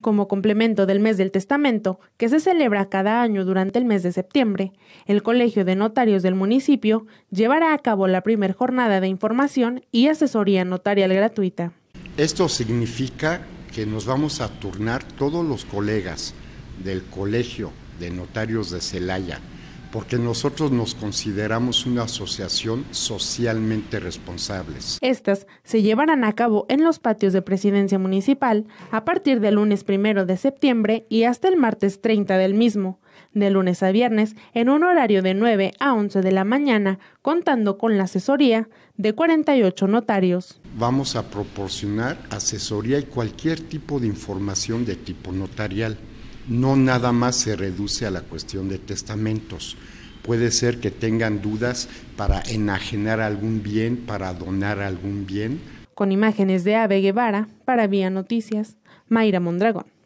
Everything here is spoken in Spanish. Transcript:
Como complemento del mes del testamento, que se celebra cada año durante el mes de septiembre, el Colegio de Notarios del municipio llevará a cabo la primera jornada de información y asesoría notarial gratuita. Esto significa que nos vamos a turnar todos los colegas del Colegio de Notarios de Celaya, porque nosotros nos consideramos una asociación socialmente responsables. Estas se llevarán a cabo en los patios de Presidencia Municipal a partir del lunes primero de septiembre y hasta el martes 30 del mismo, de lunes a viernes en un horario de 9 a 11 de la mañana, contando con la asesoría de 48 notarios. Vamos a proporcionar asesoría y cualquier tipo de información de tipo notarial no nada más se reduce a la cuestión de testamentos. Puede ser que tengan dudas para enajenar algún bien, para donar algún bien. Con imágenes de Ave Guevara, para Vía Noticias, Mayra Mondragón.